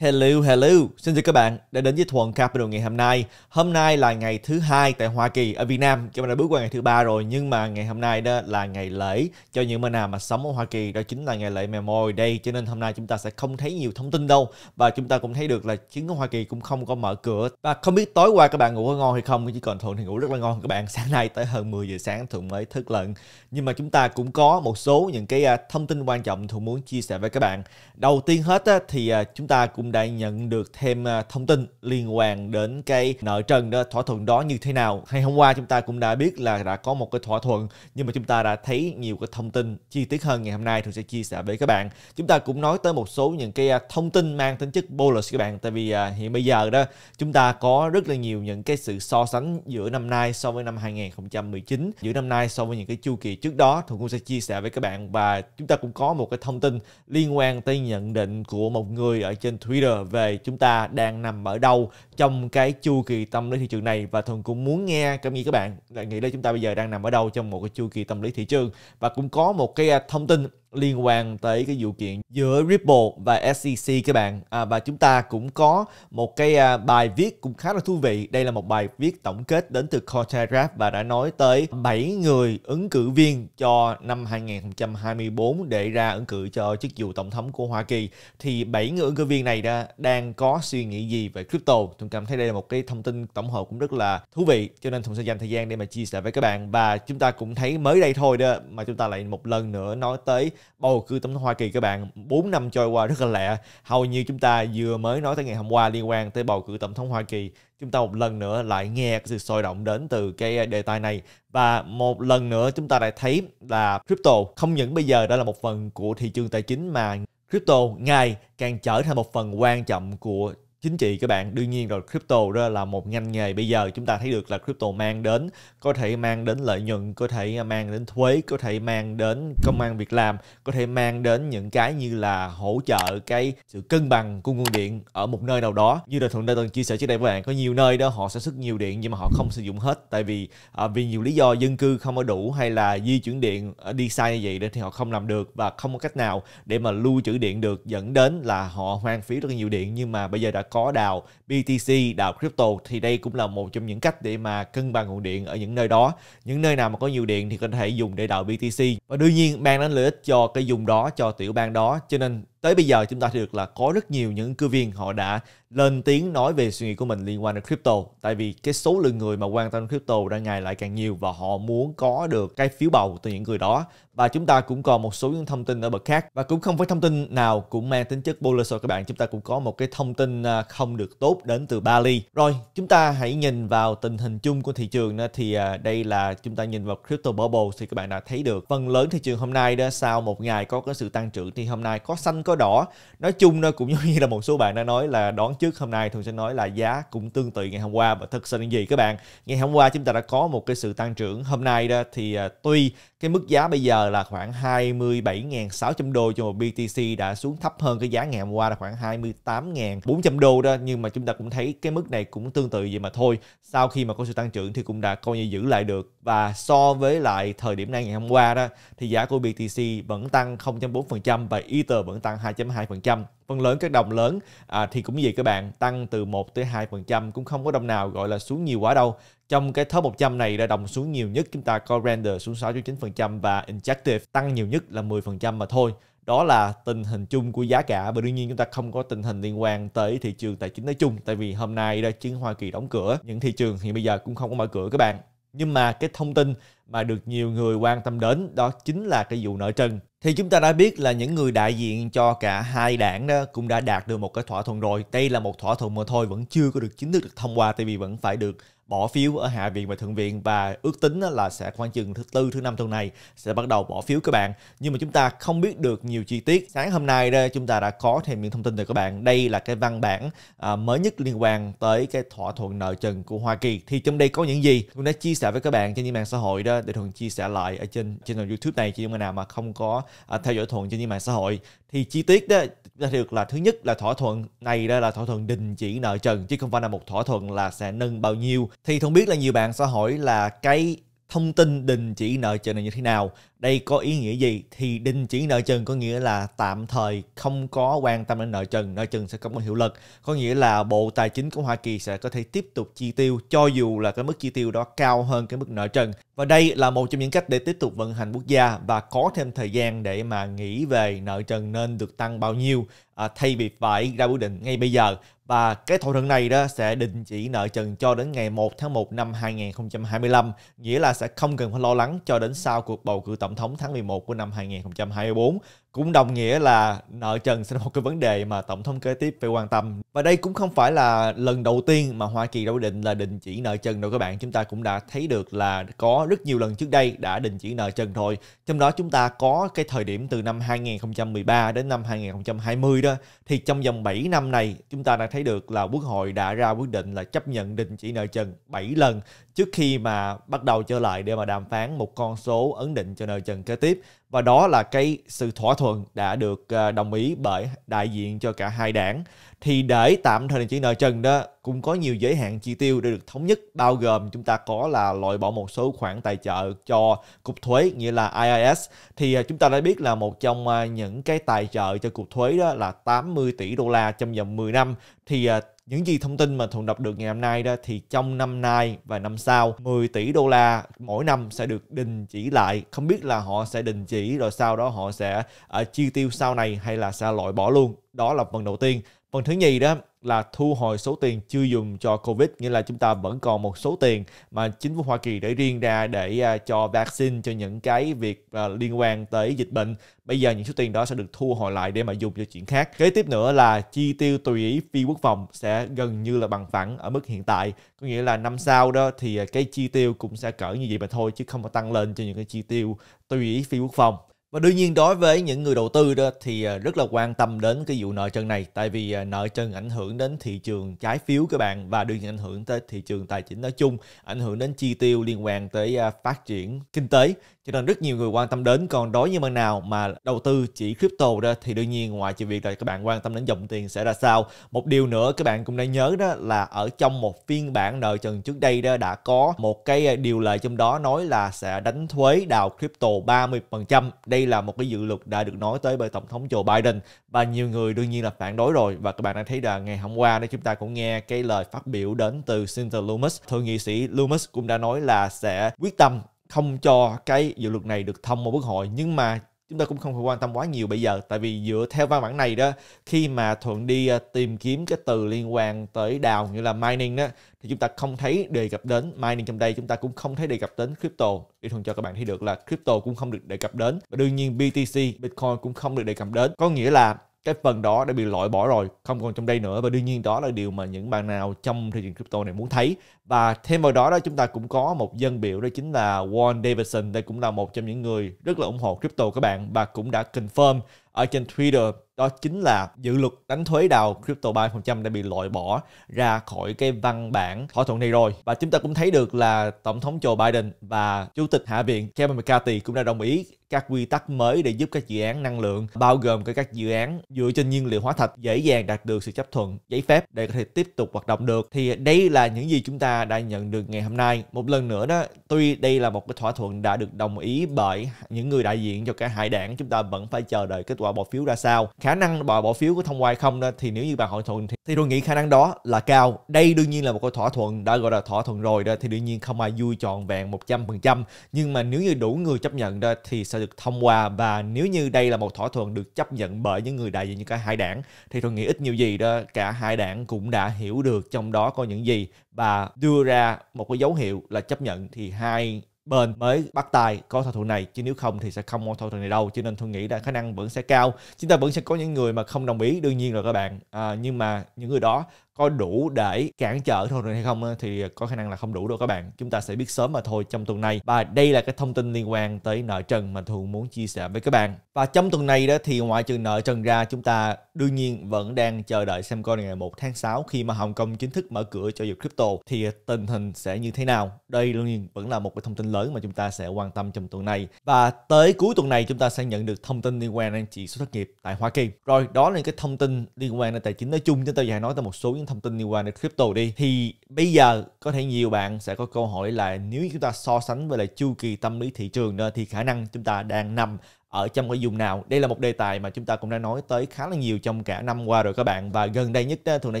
Hello, hello. Xin chào các bạn đã đến với Thuận Capital ngày hôm nay. Hôm nay là ngày thứ hai tại Hoa Kỳ, ở Việt Nam chúng ta đã bước qua ngày thứ ba rồi nhưng mà ngày hôm nay đó là ngày lễ cho những bên nào mà sống ở Hoa Kỳ đó chính là ngày lễ Memorial Day cho nên hôm nay chúng ta sẽ không thấy nhiều thông tin đâu và chúng ta cũng thấy được là chính ở Hoa Kỳ cũng không có mở cửa và không biết tối qua các bạn ngủ có ngon hay không Chỉ còn Thuận thì ngủ rất là ngon các bạn sáng nay tới hơn 10 giờ sáng Thuận mới thức lận nhưng mà chúng ta cũng có một số những cái à, thông tin quan trọng Thuận muốn chia sẻ với các bạn đầu tiên hết thì à, chúng ta cũng cũng đã nhận được thêm à, thông tin liên quan đến cái nợ trần đó thỏa thuận đó như thế nào hay hôm qua chúng ta cũng đã biết là đã có một cái thỏa thuận nhưng mà chúng ta đã thấy nhiều cái thông tin chi tiết hơn ngày hôm nay thường sẽ chia sẻ với các bạn chúng ta cũng nói tới một số những cái à, thông tin mang tính chất bullish các bạn tại vì à, hiện bây giờ đó chúng ta có rất là nhiều những cái sự so sánh giữa năm nay so với năm 2019 giữa năm nay so với những cái chu kỳ trước đó thường cũng sẽ chia sẻ với các bạn và chúng ta cũng có một cái thông tin liên quan tới nhận định của một người ở trên Twitter QR về chúng ta đang nằm ở đâu trong cái chu kỳ tâm lý thị trường này và thường cũng muốn nghe cảm nghĩ các bạn là nghĩ là chúng ta bây giờ đang nằm ở đâu trong một cái chu kỳ tâm lý thị trường và cũng có một cái à, thông tin liên quan tới cái vụ kiện giữa Ripple và SEC các bạn à, và chúng ta cũng có một cái à, bài viết cũng khá là thú vị đây là một bài viết tổng kết đến từ Cointelegraph và đã nói tới 7 người ứng cử viên cho năm 2024 để ra ứng cử cho chức vụ tổng thống của Hoa Kỳ thì 7 người ứng cử viên này đã đang có suy nghĩ gì về crypto chúng cảm thấy đây là một cái thông tin tổng hợp cũng rất là thú vị cho nên Thùng sẽ dành thời gian để mà chia sẻ với các bạn và chúng ta cũng thấy mới đây thôi đó mà chúng ta lại một lần nữa nói tới bầu cử tổng thống Hoa Kỳ các bạn 4 năm trôi qua rất là lẹ hầu như chúng ta vừa mới nói tới ngày hôm qua liên quan tới bầu cử tổng thống Hoa Kỳ chúng ta một lần nữa lại nghe sự sôi động đến từ cái ờ, đề tài này và một lần nữa chúng ta lại thấy là crypto không những bây giờ đã là một phần của thị trường tài chính mà crypto ngày càng trở thành một phần quan trọng của chính trị các bạn đương nhiên rồi crypto đó là một ngành nghề bây giờ chúng ta thấy được là crypto mang đến có thể mang đến lợi nhuận có thể mang đến thuế có thể mang đến công an việc làm có thể mang đến những cái như là hỗ trợ cái sự cân bằng của nguồn điện ở một nơi nào đó như là thuận đây từng chia sẻ trước đây với bạn có nhiều nơi đó họ sản xuất nhiều điện nhưng mà họ không sử dụng hết tại vì à, vì nhiều lý do dân cư không có đủ hay là di chuyển điện à, đi sai như vậy nên thì họ không làm được và không có cách nào để mà lưu trữ điện được dẫn đến là họ hoang phí rất nhiều điện nhưng mà bây giờ đã có có đào BTC, đào crypto thì đây cũng là một trong những cách để mà cân bằng nguồn điện ở những nơi đó. Những nơi nào mà có nhiều điện thì có thể dùng để đào BTC. Và đương nhiên mang đến lợi ích cho cái dùng đó, cho tiểu bang đó. Cho nên tới bây giờ chúng ta thấy được là có rất nhiều những cư viên họ đã lên tiếng nói về suy nghĩ của mình liên quan đến crypto tại vì cái số lượng người mà quan tâm đến crypto đang ngày lại càng nhiều và họ muốn có được cái phiếu bầu từ những người đó và chúng ta cũng còn một số những thông tin ở bậc khác và cũng không phải thông tin nào cũng mang tính chất bullish rồi các bạn chúng ta cũng có một cái thông tin à, không được tốt đến từ Bali rồi chúng ta hãy nhìn vào tình hình chung của thị trường thì à, đây là chúng ta nhìn vào crypto bubble thì các bạn đã thấy được phần lớn thị trường hôm nay đó sau một ngày có cái sự tăng trưởng thì hôm nay có xanh có đỏ nói chung nó cũng giống như là một số bạn đã nói là đón trước hôm nay thường sẽ nói là giá cũng tương tự ngày hôm qua và thực sự là gì các bạn ngày hôm qua chúng ta đã có một cái sự tăng trưởng hôm nay đó thì uh, tuy cái mức giá bây giờ là khoảng 27.600 đô cho một BTC đã xuống thấp hơn cái giá ngày hôm qua là khoảng 28.400 đô đó nhưng mà chúng ta cũng thấy cái mức này cũng tương tự vậy mà thôi sau khi mà có sự tăng trưởng thì cũng đã coi như giữ lại được và so với lại thời điểm này ngày hôm qua đó thì giá của BTC vẫn tăng 0.4% và Ether vẫn tăng tăng 2.2%. Phần lớn các đồng lớn à, thì cũng vậy các bạn, tăng từ 1 tới 2% cũng không có đồng nào gọi là xuống nhiều quá đâu. Trong cái top 100 này là đồng xuống nhiều nhất chúng ta có Render xuống 6.9% và Injective tăng nhiều nhất là 10% mà thôi đó là tình hình chung của giá cả và đương nhiên chúng ta không có tình hình liên quan tới thị trường tài chính nói chung tại vì hôm nay đó chứng Hoa Kỳ đóng cửa những thị trường thì bây giờ cũng không có mở cửa các bạn nhưng mà cái thông tin mà được nhiều người quan tâm đến đó chính là cái vụ nợ trần thì chúng ta đã biết là những người đại diện cho cả hai đảng đó cũng đã đạt được một cái thỏa thuận rồi đây là một thỏa thuận mà thôi vẫn chưa có được chính thức được thông qua tại vì vẫn phải được bỏ phiếu ở Hạ viện và Thượng viện và ước tính là sẽ khoảng chừng thứ tư thứ năm tuần này sẽ bắt đầu bỏ phiếu các bạn. Nhưng mà chúng ta không biết được nhiều chi tiết. Sáng hôm nay đây chúng ta đã có thêm những thông tin từ các bạn. Đây là cái văn bản à, mới nhất liên quan tới cái thỏa thuận nợ trần của Hoa Kỳ. Thì trong đây có những gì? Tôi đã chia sẻ với các bạn trên những mạng xã hội đó để thuận chia sẻ lại ở trên trên kênh YouTube này cho những người nào mà không có à, theo dõi thuận trên những mạng xã hội thì chi tiết đó ra được là thứ nhất là thỏa thuận này đây là thỏa thuận đình chỉ nợ trần chứ không phải là một thỏa thuận là sẽ nâng bao nhiêu thì không biết là nhiều bạn sẽ hỏi là cái thông tin đình chỉ nợ trần là như thế nào đây có ý nghĩa gì thì đình chỉ nợ trần có nghĩa là tạm thời không có quan tâm đến nợ trần nợ trần sẽ không có hiệu lực có nghĩa là bộ tài chính của hoa kỳ sẽ có thể tiếp tục chi tiêu cho dù là cái mức chi tiêu đó cao hơn cái mức nợ trần và đây là một trong những cách để tiếp tục vận hành quốc gia và có thêm thời gian để mà nghĩ về nợ trần nên được tăng bao nhiêu à, thay vì phải ra quyết định ngay bây giờ và cái thỏa thuận này đó sẽ đình chỉ nợ trần cho đến ngày 1 tháng 1 năm 2025, nghĩa là sẽ không cần phải lo lắng cho đến sau cuộc bầu cử tổng thống tháng 11 của năm 2024 cũng đồng nghĩa là nợ trần sẽ là một cái vấn đề mà tổng thống kế tiếp phải quan tâm và đây cũng không phải là lần đầu tiên mà Hoa Kỳ đã quyết định là đình chỉ nợ trần rồi các bạn chúng ta cũng đã thấy được là có rất nhiều lần trước đây đã đình chỉ nợ trần thôi trong đó chúng ta có cái thời điểm từ năm 2013 đến năm 2020 đó thì trong vòng 7 năm này chúng ta đã thấy được là quốc hội đã ra quyết định là chấp nhận đình chỉ nợ trần 7 lần trước khi mà bắt đầu trở lại để mà đàm phán một con số ấn định cho nợ trần kế tiếp và đó là cái sự thỏa thuận đã được à, đồng ý bởi đại diện cho cả hai đảng thì để tạm thời đình chỉ nợ trần đó cũng có nhiều giới hạn chi tiêu để được thống nhất bao gồm chúng ta có là loại bỏ một số khoản tài trợ cho cục thuế nghĩa là IIS thì à, chúng ta đã biết là một trong à, những cái tài trợ cho cục thuế đó là 80 tỷ đô la trong vòng 10 năm thì những gì thông tin mà Thuận đọc được ngày hôm nay đó thì trong năm nay và năm sau 10 tỷ đô la mỗi năm sẽ được đình chỉ lại. Không biết là họ sẽ đình chỉ rồi sau đó họ sẽ uh, chi tiêu sau này hay là sẽ loại bỏ luôn. Đó là phần đầu tiên. Phần thứ nhì đó là thu hồi số tiền chưa dùng cho Covid, nghĩa là chúng ta vẫn còn một số tiền mà chính phủ Hoa Kỳ để riêng ra để à, cho vaccine, cho những cái việc à, liên quan tới dịch bệnh. Bây giờ những số tiền đó sẽ được thu hồi lại để mà dùng cho chuyện khác. Kế tiếp nữa là chi tiêu tùy ý phi quốc phòng sẽ gần như là bằng phẳng ở mức hiện tại. Có nghĩa là năm sau đó thì à, cái chi tiêu cũng sẽ cỡ như vậy mà thôi chứ không có tăng lên cho những cái chi tiêu tùy ý phi quốc phòng. Và đương nhiên đối với những người đầu tư đó thì à, rất là quan tâm đến cái vụ nợ trần này tại vì à, nợ trần ảnh hưởng đến thị trường trái phiếu các bạn và đương nhiên ảnh hưởng tới thị trường tài chính nói chung, ảnh hưởng đến chi tiêu liên quan tới à, phát triển kinh tế cho nên rất nhiều người quan tâm đến còn đối như bạn nào mà đầu tư chỉ crypto đó thì đương nhiên ngoài chuyện việc là các bạn quan tâm đến dòng tiền sẽ ra sao một điều nữa các bạn cũng đã nhớ đó là ở trong một phiên bản nợ trần trước đây đó đã có một cái à, điều lệ trong đó nói là sẽ đánh thuế đào crypto 30% đây là một cái dự luật đã được nói tới bởi tổng thống Joe Biden và nhiều người đương nhiên là phản đối rồi và các bạn đã thấy là ngày hôm qua đó chúng ta cũng nghe cái lời phát biểu đến từ Cynthia Loomis thượng nghị sĩ Loomis cũng đã nói là sẽ quyết tâm không cho cái dự luật này được thông qua quốc hội nhưng mà chúng ta cũng không phải quan tâm quá nhiều bây giờ tại vì dựa theo văn bản này đó khi mà thuận đi à, tìm kiếm cái từ liên quan tới đào như là mining đó thì chúng ta không thấy đề cập đến mining trong đây chúng ta cũng không thấy đề cập đến crypto để thuận cho các bạn thấy được là crypto cũng không được đề cập đến và đương nhiên BTC Bitcoin cũng không được đề cập đến có nghĩa là cái phần đó đã bị loại bỏ rồi không còn trong đây nữa và đương nhiên đó là điều mà những bạn nào trong thị trường crypto này muốn thấy và thêm vào đó đó chúng ta cũng có một dân biểu đó chính là Warren Davidson đây cũng là một trong những người rất là ủng hộ crypto các bạn và cũng đã confirm ở trên Twitter đó chính là dự luật đánh thuế đào crypto 3% đã bị loại bỏ ra khỏi cái văn bản thỏa thuận này rồi. Và chúng ta cũng thấy được là Tổng thống Joe Biden và Chủ tịch Hạ viện Kevin McCarthy cũng đã đồng ý các quy tắc mới để giúp các dự án năng lượng bao gồm cả các dự án dựa trên nhiên liệu hóa thạch dễ dàng đạt được sự chấp thuận giấy phép để có thể tiếp tục hoạt động được thì đây là những gì chúng ta đã nhận được ngày hôm nay một lần nữa đó tuy đây là một cái thỏa thuận đã được đồng ý bởi những người đại diện cho cả hai đảng chúng ta vẫn phải chờ đợi kết quả và bỏ phiếu ra sao khả năng bà bỏ phiếu có thông qua hay không đó, thì nếu như bà hội thuận thì, thì tôi nghĩ khả năng đó là cao đây đương nhiên là một cái thỏa thuận đã gọi là thỏa thuận rồi đó thì đương nhiên không ai vui tròn vẹn 100% nhưng mà nếu như đủ người chấp nhận đó thì sẽ được thông qua và nếu như đây là một thỏa thuận được chấp nhận bởi những người đại diện như cả hai đảng thì tôi nghĩ ít nhiều gì đó cả hai đảng cũng đã hiểu được trong đó có những gì và đưa ra một cái dấu hiệu là chấp nhận thì hai bên mới bắt tay có thỏa thuận này chứ nếu không thì sẽ không có thỏa thuận này đâu cho nên tôi nghĩ là khả năng vẫn sẽ cao chúng ta vẫn sẽ có những người mà không đồng ý đương nhiên rồi các bạn à, nhưng mà những người đó có đủ để cản trở thôi được hay không thì có khả năng là không đủ đâu các bạn. Chúng ta sẽ biết sớm mà thôi trong tuần này. Và đây là cái thông tin liên quan tới nợ trần mà Thường muốn chia sẻ với các bạn. Và trong tuần này đó thì ngoại trừ nợ trần ra chúng ta đương nhiên vẫn đang chờ đợi xem coi ngày 1 tháng 6 khi mà Hồng Kông chính thức mở cửa cho dịch crypto thì tình hình sẽ như thế nào. Đây đương nhiên vẫn là một cái thông tin lớn mà chúng ta sẽ quan tâm trong tuần này. Và tới cuối tuần này chúng ta sẽ nhận được thông tin liên quan đến chỉ số thất nghiệp tại Hoa Kỳ. Rồi đó là những cái thông tin liên quan đến tài chính nói chung chúng ta dài nói tới một số những thông tin liên quan đến crypto đi thì bây giờ có thể nhiều bạn sẽ có câu hỏi là nếu chúng ta so sánh với lại chu kỳ tâm lý thị trường đó thì khả năng chúng ta đang nằm ở trong cái dùng nào đây là một đề tài mà chúng ta cũng đã nói tới khá là nhiều trong cả năm qua rồi các bạn và gần đây nhất thuận đã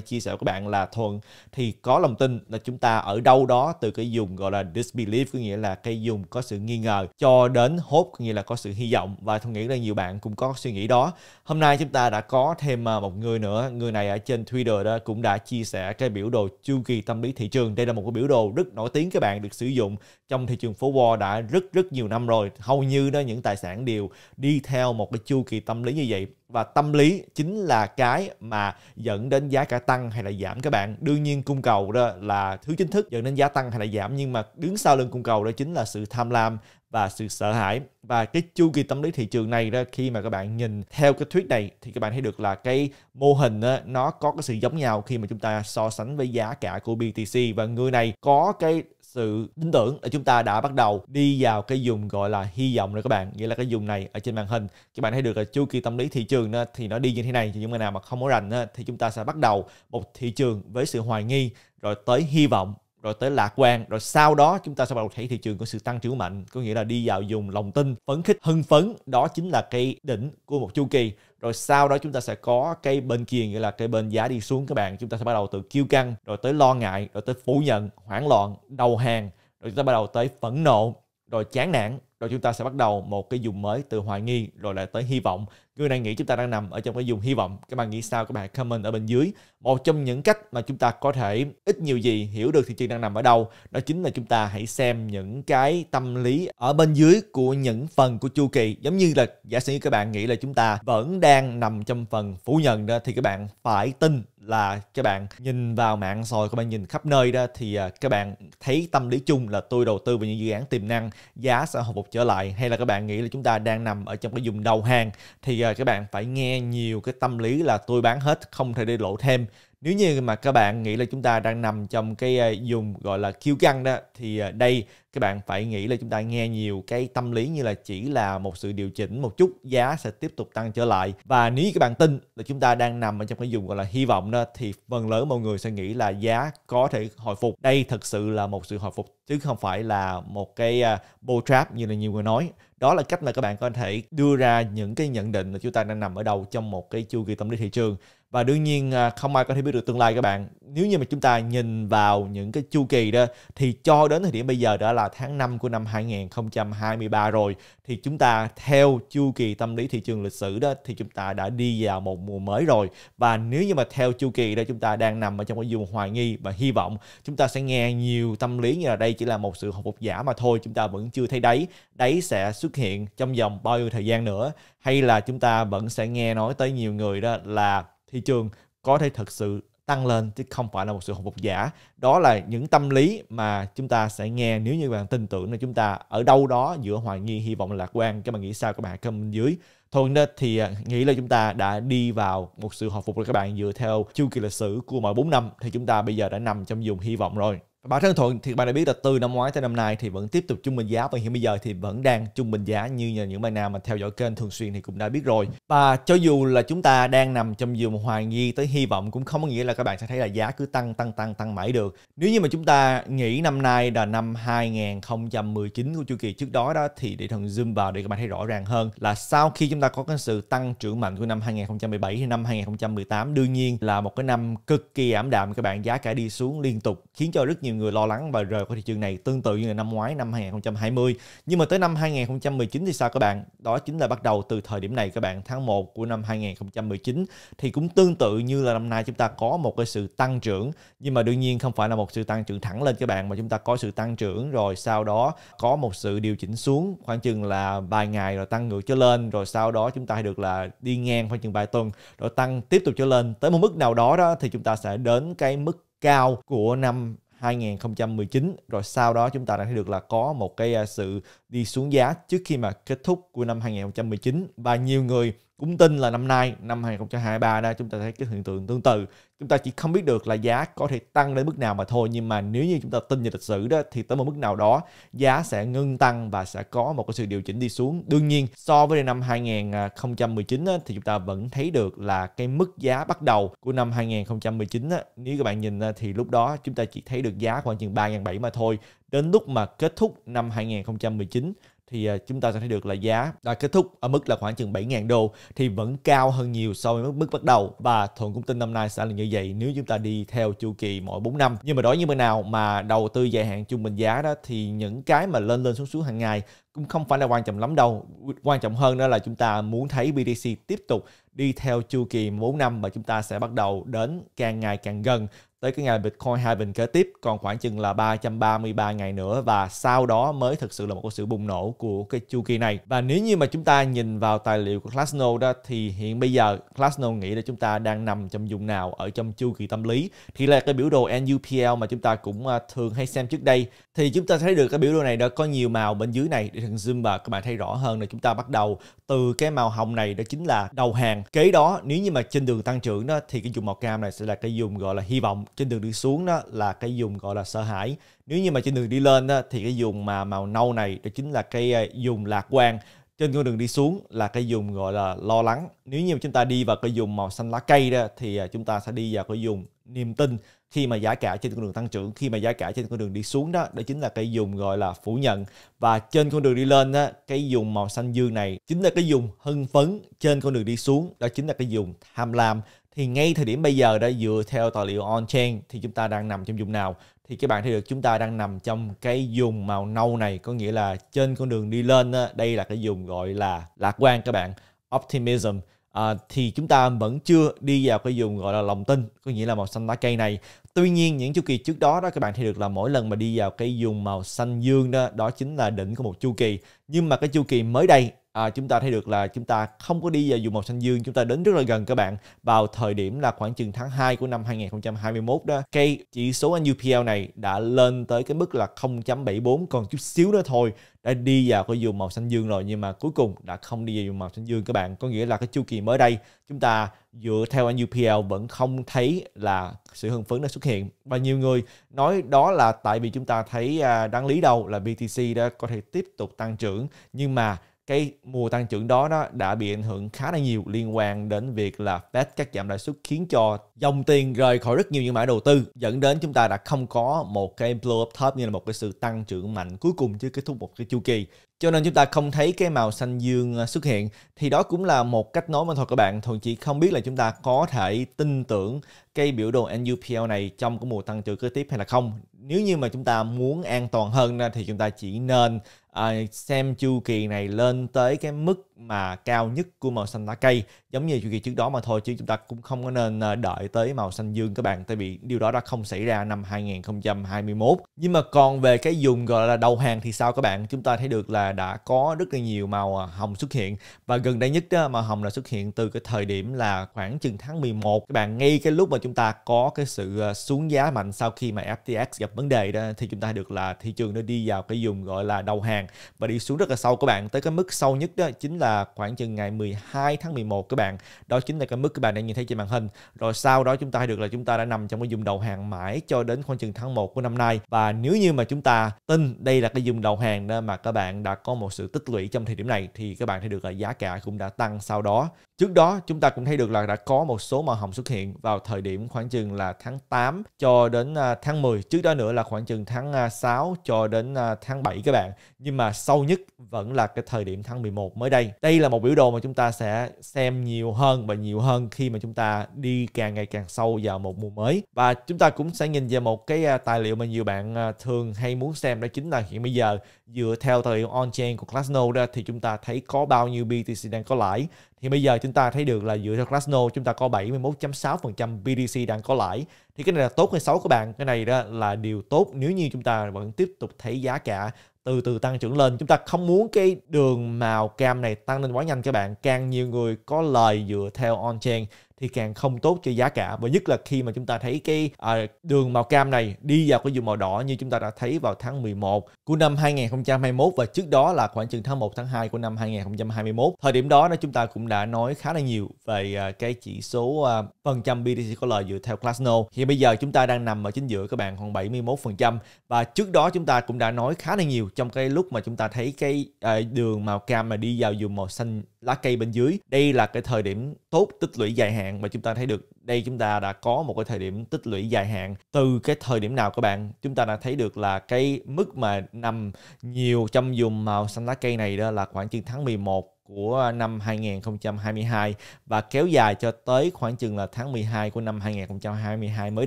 chia sẻ với các bạn là thuận thì có lòng tin là chúng ta ở đâu đó từ cái dùng gọi là disbelief có nghĩa là cái dùng có sự nghi ngờ cho đến hốt có nghĩa là có sự hy vọng và thuận nghĩ là nhiều bạn cũng có suy nghĩ đó hôm nay chúng ta đã có thêm à, một người nữa người này ở trên twitter đó cũng đã chia sẻ cái biểu đồ chu kỳ tâm lý thị trường đây là một cái biểu đồ rất nổi tiếng các bạn được sử dụng trong thị trường phố Wall đã rất rất nhiều năm rồi hầu như đó những tài sản đều đi theo một cái chu kỳ tâm lý như vậy và tâm lý chính là cái mà dẫn đến giá cả tăng hay là giảm các bạn đương nhiên cung cầu đó là thứ chính thức dẫn đến giá tăng hay là giảm nhưng mà đứng sau lưng cung cầu đó chính là sự tham lam và sự sợ hãi và cái chu kỳ tâm lý thị trường này đó khi mà các bạn nhìn theo cái thuyết này thì các bạn thấy được là cái mô hình đó, nó có cái sự giống nhau khi mà chúng ta so sánh với giá cả của BTC và người này có cái sự tin tưởng là chúng ta đã bắt đầu đi vào cái dùng gọi là hy vọng rồi các bạn nghĩa là cái dùng này ở trên màn hình các bạn thấy được là chu kỳ tâm lý thị trường đó, thì nó đi như thế này thì những người nào mà không có rành đó, thì chúng ta sẽ bắt đầu một thị trường với sự hoài nghi rồi tới hy vọng rồi tới lạc quan rồi sau đó chúng ta sẽ bắt đầu thấy thị trường có sự tăng trưởng mạnh có nghĩa là đi vào dùng lòng tin phấn khích hưng phấn đó chính là cây đỉnh của một chu kỳ rồi sau đó chúng ta sẽ có cây bên kia nghĩa là cây bên giá đi xuống các bạn chúng ta sẽ bắt đầu từ kiêu căng rồi tới lo ngại rồi tới phủ nhận hoảng loạn đầu hàng rồi chúng ta bắt đầu tới phẫn nộ rồi chán nản rồi chúng ta sẽ bắt đầu một cái dùng mới từ hoài nghi rồi lại tới hy vọng người này nghĩ chúng ta đang nằm ở trong cái vùng hy vọng các bạn nghĩ sao các bạn comment ở bên dưới một trong những cách mà chúng ta có thể ít nhiều gì hiểu được thị trường đang nằm ở đâu đó chính là chúng ta hãy xem những cái tâm lý ở bên dưới của những phần của chu kỳ giống như là giả sử như các bạn nghĩ là chúng ta vẫn đang nằm trong phần phủ nhận đó thì các bạn phải tin là các bạn nhìn vào mạng rồi các bạn nhìn khắp nơi đó thì à, các bạn thấy tâm lý chung là tôi đầu tư vào những dự án tiềm năng giá sẽ hồi phục trở lại hay là các bạn nghĩ là chúng ta đang nằm ở trong cái vùng đầu hàng thì à, giờ các bạn phải nghe nhiều cái tâm lý là tôi bán hết không thể đi lộ thêm nếu như mà các bạn nghĩ là chúng ta đang nằm trong cái dùng ờ, gọi là kiêu căng đó thì ờ, đây các bạn phải nghĩ là chúng ta nghe nhiều cái tâm lý như là chỉ là một sự điều chỉnh một chút giá sẽ tiếp tục tăng trở lại và nếu các bạn tin là chúng ta đang nằm ở trong cái dùng gọi là hy vọng đó thì phần lớn mọi người sẽ nghĩ là giá có thể hồi phục đây thật sự là một sự hồi phục chứ không phải là một cái ờ, bull trap như là nhiều người nói đó là cách mà các bạn có thể đưa ra những cái nhận định là chúng ta đang nằm ở đâu trong một cái chu kỳ tâm lý thị trường và đương nhiên à, không ai có thể biết được tương lai các bạn nếu như mà chúng ta nhìn vào những cái chu kỳ đó thì cho đến thời điểm bây giờ đã là tháng 5 của năm 2023 rồi thì chúng ta theo chu kỳ tâm lý thị trường lịch sử đó thì chúng ta đã đi vào một mùa mới rồi và nếu như mà theo chu kỳ đó chúng ta đang nằm ở trong cái vùng hoài nghi và hy vọng chúng ta sẽ nghe nhiều tâm lý như là đây chỉ là một sự hồi phục giả mà thôi chúng ta vẫn chưa thấy đáy đáy sẽ xuất hiện trong vòng bao nhiêu thời gian nữa hay là chúng ta vẫn sẽ nghe nói tới nhiều người đó là thị trường có thể thực sự tăng lên chứ không phải là một sự hồi phục giả đó là những tâm lý mà chúng ta sẽ nghe nếu như bạn tin tưởng là chúng ta ở đâu đó giữa hoài nghi hy vọng lạc quan các bạn nghĩ sao các bạn comment dưới thôi nên thì à, nghĩ là chúng ta đã đi vào một sự hồi phục rồi các bạn dựa theo chu kỳ lịch sử của mọi 4 năm thì chúng ta bây giờ đã nằm trong vùng hy vọng rồi bản Thân Thuận thì bạn đã biết là từ năm ngoái tới năm nay thì vẫn tiếp tục trung bình giá và hiện bây giờ thì vẫn đang trung bình giá như những bạn nào mà theo dõi kênh thường xuyên thì cũng đã biết rồi. Và cho dù là chúng ta đang nằm trong vùng hoài nghi tới hy vọng cũng không có nghĩa là các bạn sẽ thấy là giá cứ tăng tăng tăng tăng mãi được. Nếu như mà chúng ta nghĩ năm nay là năm 2019 của chu kỳ trước đó đó thì để thần zoom vào để các bạn thấy rõ ràng hơn là sau khi chúng ta có cái sự tăng trưởng mạnh của năm 2017 thì năm 2018 đương nhiên là một cái năm cực kỳ ảm đạm các bạn giá cả đi xuống liên tục khiến cho rất nhiều người lo lắng và rời khỏi thị trường này tương tự như là năm ngoái năm 2020. Nhưng mà tới năm 2019 thì sao các bạn? Đó chính là bắt đầu từ thời điểm này các bạn tháng 1 của năm 2019 thì cũng tương tự như là năm nay chúng ta có một cái sự tăng trưởng nhưng mà đương nhiên không phải là một sự tăng trưởng thẳng lên các bạn mà chúng ta có sự tăng trưởng rồi sau đó có một sự điều chỉnh xuống khoảng chừng là vài ngày rồi tăng ngược trở lên rồi sau đó chúng ta được là đi ngang khoảng chừng vài tuần rồi tăng tiếp tục trở lên tới một mức nào đó đó thì chúng ta sẽ đến cái mức cao của năm 2019 rồi sau đó chúng ta đã thấy được là có một cái à, sự đi xuống giá trước khi mà kết thúc của năm 2019 và nhiều người cũng tin là năm nay năm 2023 đó chúng ta thấy cái hiện tượng tương tự chúng ta chỉ không biết được là giá có thể tăng đến mức nào mà thôi nhưng mà nếu như chúng ta tin về lịch sử đó thì tới một mức nào đó giá sẽ ngưng tăng và sẽ có một cái sự điều chỉnh đi xuống đương nhiên so với năm 2019 đó, thì chúng ta vẫn thấy được là cái mức giá bắt đầu của năm 2019 đó, nếu các bạn nhìn thì lúc đó chúng ta chỉ thấy được giá khoảng chừng 3.700 mà thôi đến lúc mà kết thúc năm 2019 thì à, chúng ta sẽ thấy được là giá đã kết thúc ở mức là khoảng chừng 7.000 đô thì vẫn cao hơn nhiều so với mức, mức bắt đầu và thuận cũng tin năm nay sẽ là như vậy nếu chúng ta đi theo chu kỳ mỗi 4 năm nhưng mà đối như bên nào mà đầu tư dài hạn trung bình giá đó thì những cái mà lên lên xuống xuống hàng ngày cũng không phải là quan trọng lắm đâu quan trọng hơn đó là chúng ta muốn thấy BTC tiếp tục đi theo chu kỳ 4 năm và chúng ta sẽ bắt đầu đến càng ngày càng gần tới cái ngày Bitcoin halving kế tiếp còn khoảng chừng là 333 ngày nữa và sau đó mới thực sự là một sự bùng nổ của cái chu kỳ này. Và nếu như mà chúng ta nhìn vào tài liệu của Glassnode đó thì hiện bây giờ Glassnode nghĩ là chúng ta đang nằm trong vùng nào ở trong chu kỳ tâm lý thì là cái biểu đồ NUPL mà chúng ta cũng à, thường hay xem trước đây thì chúng ta thấy được cái biểu đồ này đã có nhiều màu bên dưới này để thằng zoom và các bạn thấy rõ hơn là chúng ta bắt đầu từ cái màu hồng này đó chính là đầu hàng kế đó nếu như mà trên đường tăng trưởng đó thì cái vùng màu cam này sẽ là cái vùng gọi là hy vọng trên đường đi xuống đó là cái dùng gọi là sợ hãi nếu như mà trên đường đi lên đó, thì cái dùng mà màu nâu này đó chính là cái dùng ờ, lạc quan trên con đường đi xuống là cái dùng gọi là lo lắng nếu như mà chúng ta đi vào cái dùng màu xanh lá cây đó thì ờ, chúng ta sẽ đi vào cái dùng niềm tin khi mà giá cả trên con đường tăng trưởng khi mà giá cả trên con đường đi xuống đó đó chính là cái dùng gọi là phủ nhận và trên con đường đi lên đó cái dùng màu xanh dương này chính là cái dùng hưng phấn trên con đường đi xuống đó chính là cái dùng tham lam thì ngay thời điểm bây giờ đó dựa theo tài liệu on-chain thì chúng ta đang nằm trong vùng nào thì các bạn thấy được chúng ta đang nằm trong cái vùng màu nâu này có nghĩa là trên con đường đi lên đó, đây là cái vùng gọi là lạc quan các bạn optimism à, thì chúng ta vẫn chưa đi vào cái vùng gọi là lòng tin có nghĩa là màu xanh lá cây này tuy nhiên những chu kỳ trước đó đó các bạn thấy được là mỗi lần mà đi vào cái vùng màu xanh dương đó đó chính là đỉnh của một chu kỳ nhưng mà cái chu kỳ mới đây à, chúng ta thấy được là chúng ta không có đi vào dù màu xanh dương chúng ta đến rất là gần các bạn vào thời điểm là khoảng chừng tháng 2 của năm 2021 đó cây chỉ số NUPL này đã lên tới cái mức là 0.74 còn chút xíu nữa thôi đã đi vào cái dù màu xanh dương rồi nhưng mà cuối cùng đã không đi vào dù màu xanh dương các bạn có nghĩa là cái chu kỳ mới đây chúng ta dựa theo NUPL vẫn không thấy là sự hưng phấn đã xuất hiện và nhiều người nói đó là tại vì chúng ta thấy à, đáng lý đâu là BTC đã có thể tiếp tục tăng trưởng nhưng mà cái mùa tăng trưởng đó, đó đã bị ảnh hưởng khá là nhiều liên quan đến việc là Fed cắt giảm lãi suất khiến cho dòng tiền rời khỏi rất nhiều những mã đầu tư dẫn đến chúng ta đã không có một cái blow up top như là một cái sự tăng trưởng mạnh cuối cùng chứ kết thúc một cái chu kỳ cho nên chúng ta không thấy cái màu xanh dương à, xuất hiện thì đó cũng là một cách nói mà thôi các bạn thuận chỉ không biết là chúng ta có thể tin tưởng cái biểu đồ NUPL này trong cái mùa tăng trưởng kế tiếp hay là không nếu như mà chúng ta muốn an toàn hơn thì chúng ta chỉ nên à, xem chu kỳ này lên tới cái mức mà cao nhất của màu xanh lá cây giống như chu kỳ trước đó mà thôi chứ chúng ta cũng không có nên à, đợi tới màu xanh dương các bạn tại vì điều đó đã không xảy ra năm 2021 nhưng mà còn về cái dùng gọi là đầu hàng thì sao các bạn chúng ta thấy được là đã có rất là nhiều màu à, hồng xuất hiện và gần đây nhất đó, màu hồng là xuất hiện từ cái thời điểm là khoảng chừng tháng 11 các bạn ngay cái lúc mà chúng ta có cái sự à, xuống giá mạnh sau khi mà FTX gặp vấn đề đó thì chúng ta được là thị trường nó đi vào cái dùng gọi là đầu hàng và đi xuống rất là sâu các bạn tới cái mức sâu nhất đó chính là là khoảng chừng ngày 12 tháng 11 các bạn đó chính là cái mức các bạn đang nhìn thấy trên màn hình rồi sau đó chúng ta thấy được là chúng ta đã nằm trong cái vùng đầu hàng mãi cho đến khoảng chừng tháng 1 của năm nay và nếu như mà chúng ta tin đây là cái vùng đầu hàng đó mà các bạn đã có một sự tích lũy trong thời điểm này thì các bạn thấy được là giá cả cũng đã tăng sau đó Trước đó chúng ta cũng thấy được là đã có một số màu hồng xuất hiện vào thời điểm khoảng chừng là tháng 8 cho đến à, tháng 10. Trước đó nữa là khoảng chừng tháng 6 à, cho đến à, tháng 7 các bạn. Nhưng mà sâu nhất vẫn là cái thời điểm tháng 11 mới đây đây là một biểu đồ mà chúng ta sẽ xem nhiều hơn và nhiều hơn khi mà chúng ta đi càng ngày càng sâu vào một mùa mới và chúng ta cũng sẽ nhìn về một cái à, tài liệu mà nhiều bạn à, thường hay muốn xem đó chính là hiện bây giờ dựa theo tài liệu on-chain của Glassnode đó, thì chúng ta thấy có bao nhiêu BTC đang có lãi thì bây giờ chúng ta thấy được là dựa theo Glassnode chúng ta có 71.6% BTC đang có lãi thì cái này là tốt hay xấu các bạn cái này đó là điều tốt nếu như chúng ta vẫn tiếp tục thấy giá cả từ từ tăng trưởng lên chúng ta không muốn cái đường màu cam này tăng lên quá nhanh các bạn càng nhiều người có lời dựa theo on chain thì càng không tốt cho giá cả và nhất là khi mà chúng ta thấy cái à, đường màu cam này đi vào cái vùng màu đỏ như chúng ta đã thấy vào tháng 11 của năm 2021 và trước đó là khoảng chừng tháng 1 tháng 2 của năm 2021. Thời điểm đó chúng ta cũng đã nói khá là nhiều về à, cái chỉ số à, phần trăm BTC có lời dựa theo Glassnode. thì bây giờ chúng ta đang nằm ở chính giữa các bạn khoảng 71% và trước đó chúng ta cũng đã nói khá là nhiều trong cái lúc mà chúng ta thấy cái à, đường màu cam mà đi vào dùng màu xanh lá cây bên dưới. Đây là cái thời điểm tốt tích lũy dài hạn hạn mà chúng ta thấy được đây chúng ta đã có một cái thời điểm tích lũy dài hạn từ cái thời điểm nào các bạn chúng ta đã thấy được là cái mức mà nằm nhiều trong vùng màu xanh lá cây này đó là khoảng chừng tháng 11 của à, năm 2022 và kéo dài cho tới khoảng chừng là tháng 12 của năm 2022 mới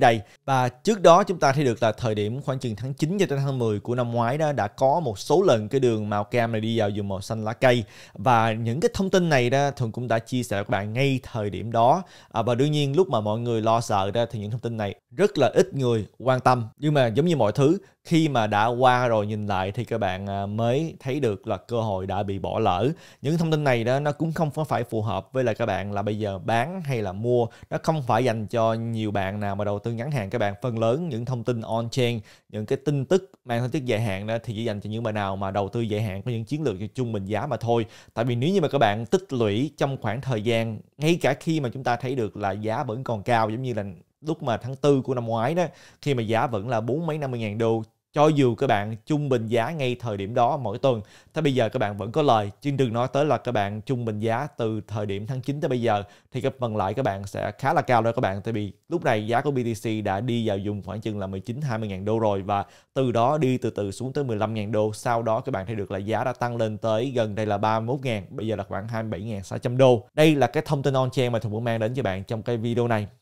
đây. Và trước đó chúng ta thấy được là thời điểm khoảng chừng tháng 9 cho tới tháng 10 của năm ngoái đó đã có một số lần cái đường màu cam này đi vào dùng màu xanh lá cây và những cái thông tin này đó thường cũng đã chia sẻ với các bạn ngay thời điểm đó à, và đương nhiên lúc mà mọi người lo sợ đó thì những thông tin này rất là ít người quan tâm nhưng mà giống như mọi thứ khi mà đã qua rồi nhìn lại thì các bạn à, mới thấy được là cơ hội đã bị bỏ lỡ những thông tin này đó nó cũng không phải phù hợp với là các bạn là bây giờ bán hay là mua nó không phải dành cho nhiều bạn nào mà đầu tư ngắn hạn các bạn phần lớn những thông tin on chain những cái tin tức mang tính chất dài hạn đó thì chỉ dành cho những bạn nào mà đầu tư dài hạn có những chiến lược trung bình giá mà thôi tại vì nếu như mà các bạn tích lũy trong khoảng thời gian ngay cả khi mà chúng ta thấy được là giá vẫn còn cao giống như là lúc mà tháng tư của năm ngoái đó khi mà giá vẫn là bốn mấy năm mươi ngàn đô cho dù các bạn trung bình giá ngay thời điểm đó mỗi tuần thế bây giờ các bạn vẫn có lời chứ đừng nói tới là các bạn trung bình giá từ thời điểm tháng 9 tới bây giờ thì các bằng lại các bạn sẽ khá là cao đó các bạn tại vì lúc này giá của BTC đã đi vào dùng khoảng chừng là 19 20 ngàn đô rồi và từ đó đi từ từ xuống tới 15 ngàn đô sau đó các bạn thấy được là giá đã tăng lên tới gần đây là 31 ngàn bây giờ là khoảng 27 ngàn 600 đô đây là cái thông tin on chain mà Thùng muốn mang đến cho bạn trong cái video này